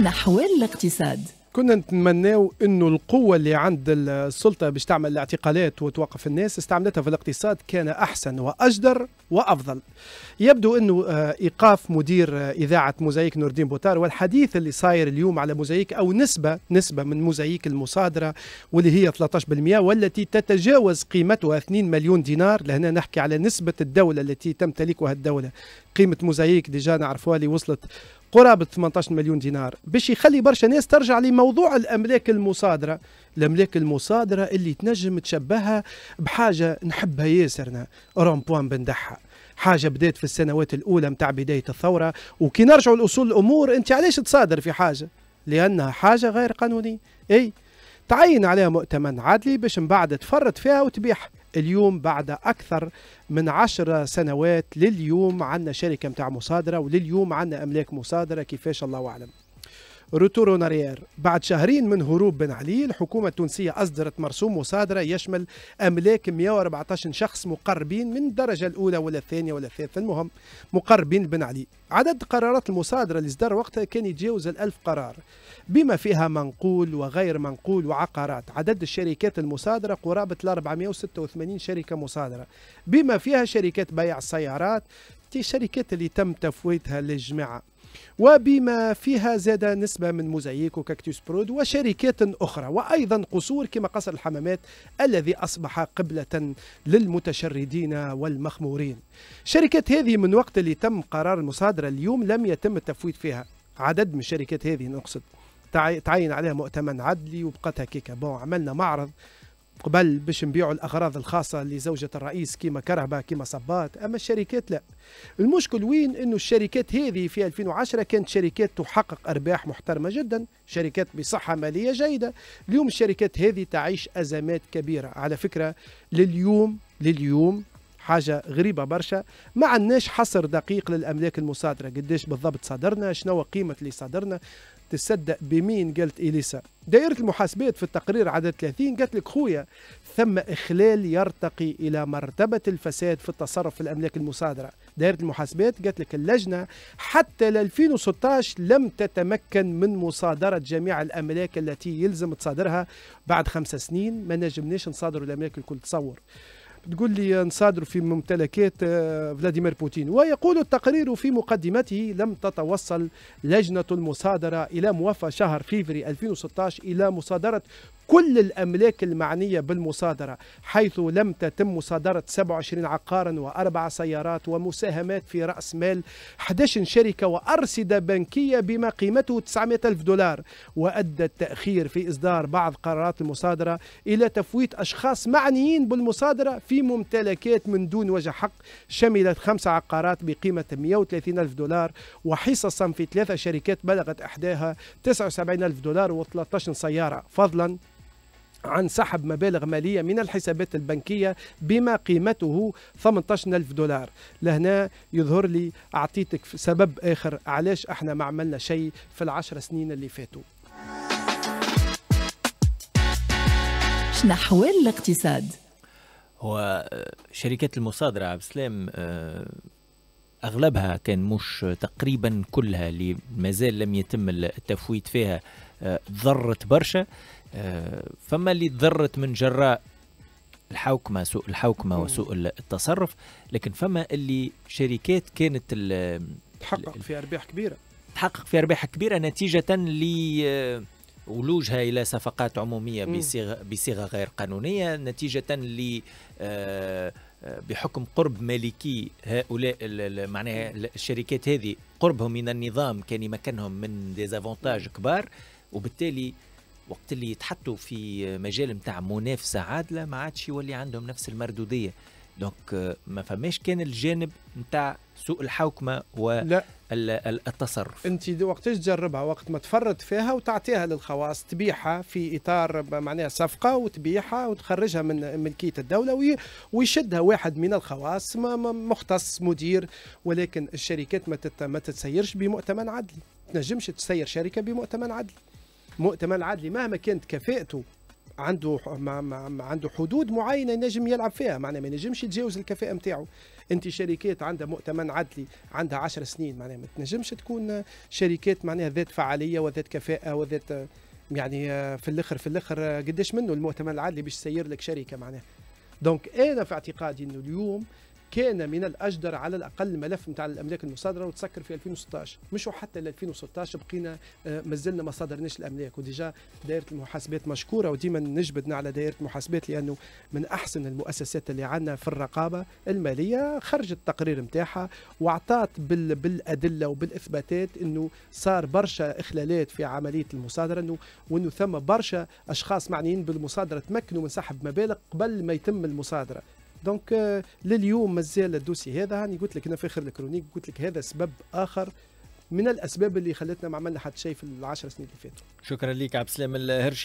نحو الاقتصاد كنا نتمناو انه القوه اللي عند السلطه باش تعمل الاعتقالات وتوقف الناس استعملتها في الاقتصاد كان احسن واجدر وافضل يبدو انه آه، ايقاف مدير آه، اذاعه موزايك نور الدين بوتار والحديث اللي صاير اليوم على موزايك او نسبه نسبه من موزايك المصادره واللي هي 13% والتي تتجاوز قيمتها 2 مليون دينار لهنا نحكي على نسبه الدوله التي تمتلكها الدوله قيمه موزايك ديجا نعرفوها اللي وصلت قرابه 18 مليون دينار باش يخلي برشا ناس ترجع لموضوع الاملاك المصادره الاملاك المصادره اللي تنجم تشبهها بحاجه نحبها ياسرنا رومبوان بندحها حاجه بدات في السنوات الاولى متاع بدايه الثوره وكي نرجعوا لاصول الامور انت علاش تصادر في حاجه لانها حاجه غير قانونيه اي تعين عليها مؤتمن عدلي باش من بعد تفرط فيها وتبيعها اليوم بعد أكثر من عشر سنوات لليوم عندنا شركة متاع مصادرة ولليوم عندنا أملاك مصادرة كيفاش الله أعلم روتور ناريير بعد شهرين من هروب بن علي الحكومة التونسية أصدرت مرسوم مصادرة يشمل أملاك 114 شخص مقربين من الدرجة الأولى ولا الثانية ولا الثالثة المهم مقربين بن علي عدد قرارات المصادرة اللي صدر وقتها كان يتجاوز الألف قرار بما فيها منقول وغير منقول وعقارات عدد الشركات المصادرة قرابة 486 شركة مصادرة بما فيها شركات بيع السيارات شركات الشركات اللي تم تفويتها للجماعة وبما فيها زاد نسبة من موزايك وكاكتوس برود وشركات أخرى وأيضا قصور كما قصر الحمامات الذي أصبح قبلة للمتشردين والمخمورين شركة هذه من وقت اللي تم قرار المصادرة اليوم لم يتم التفويت فيها عدد من الشركات هذه نقصد تعين عليها مؤتمن عدلي وبقتها كيكا بون عملنا معرض قبل باش نبيعوا الاغراض الخاصه لزوجه الرئيس كيما كرهبه كيما صبات اما الشركات لا المشكل وين انه الشركات هذه في 2010 كانت شركات تحقق ارباح محترمه جدا شركات بصحه ماليه جيده اليوم الشركات هذه تعيش ازمات كبيره على فكره لليوم لليوم حاجة غريبة برشا ما عندناش حصر دقيق للأملاك المصادرة قديش بالضبط صادرنا شنو قيمة اللي صادرنا تصدق بمين قالت إليسا دائرة المحاسبات في التقرير عدد 30 قالت لك خويا ثم إخلال يرتقي إلى مرتبة الفساد في التصرف في الأملاك المصادرة دائرة المحاسبات قالت لك اللجنة حتى ل 2016 لم تتمكن من مصادرة جميع الأملاك التي يلزم تصادرها بعد خمس سنين ما نجمناش نصادروا الأملاك الكل تصور تقول لي نصادر في ممتلكات آه، فلاديمير بوتين ويقول التقرير في مقدمته لم تتوصل لجنة المصادرة إلى موفى شهر فيفري 2016 إلى مصادرة كل الأملاك المعنية بالمصادرة حيث لم تتم مصادرة 27 عقارا وأربع سيارات ومساهمات في رأس مال 11 شركة وأرصدة بنكية بما قيمته 900 ألف دولار وأدى التأخير في إصدار بعض قرارات المصادرة إلى تفويت أشخاص معنيين بالمصادرة في ممتلكات من دون وجه حق شملت خمس عقارات بقيمة 130 ألف دولار وحصصا في ثلاثة شركات بلغت إحداها 79 ألف دولار و13 سيارة فضلا عن سحب مبالغ مالية من الحسابات البنكية بما قيمته 18000 دولار لهنا يظهر لي أعطيتك سبب آخر علاش احنا ما عملنا شيء في العشر سنين اللي فاتوا شنو أحوال الاقتصاد؟ هو آه، شركات المصادرة عبد السلام آه، أغلبها كان مش تقريبا كلها اللي مازال لم يتم التفويت فيها تضرت برشا آه، فما اللي تضرت من جراء الحوكمه سوء الحوكمه وسوء التصرف لكن فما اللي شركات كانت تحقق في ارباح كبيره تحقق في ارباح كبيره نتيجه ل آه، ولوجها الى صفقات عموميه بصيغه بصيغه غير قانونيه نتيجه ل آه، بحكم قرب مالكي هؤلاء معناها الشركات هذه قربهم من النظام كان يمكنهم من ديزافونتاج كبار وبالتالي وقت اللي يتحطوا في مجال نتاع منافسه عادله ما عادش يولي عندهم نفس المردوديه دونك آه، ما فماش كان الجانب نتاع سوء الحوكمه و التصرف انت وقتاش تجربها وقت ما تفرط فيها وتعطيها للخواص تبيعها في اطار معناها صفقه وتبيعها وتخرجها من ملكيه الدوله ويشدها واحد من الخواص مختص مدير ولكن الشركات ما تتسيرش بمؤتمن عدلي تنجمش تسير شركه بمؤتمن عدلي مؤتمن العدلي مهما كانت كفاءته عنده ما ما ما عنده حدود معينه ينجم يلعب فيها معناها ما ينجمش يتجاوز الكفاءه نتاعو انت شركات عندها مؤتمن عدلي عندها 10 سنين معناها ما تنجمش تكون شركات معناها ذات فعاليه وذات كفاءه وذات يعني في الاخر في الاخر قداش منه المؤتمن العدلي باش يسير لك شركه معناها دونك انا في اعتقادي انه اليوم كان من الاجدر على الاقل الملف نتاع الاملاك المصادره وتسكر في 2016 مشوا حتى ل 2016 بقينا آه، مازلنا ما صادرناش الاملاك وديجا دائره المحاسبات مشكوره وديما نجبدنا على دائره المحاسبات لانه من احسن المؤسسات اللي عندنا في الرقابه الماليه خرجت التقرير نتاعها واعطات بالادله وبالاثباتات انه صار برشا اخلالات في عمليه المصادره انه وانه ثم برشا اشخاص معنيين بالمصادره تمكنوا من سحب مبالغ قبل ما يتم المصادره دونك آه، لليوم مازال الدوسي هذا هاني قلت لك انا في اخر الكرونيك قلت لك هذا سبب اخر من الاسباب اللي خلتنا ما عملنا حتى شيء في العشر سنين اللي فاتوا شكرا لك عبد السلام الهرشي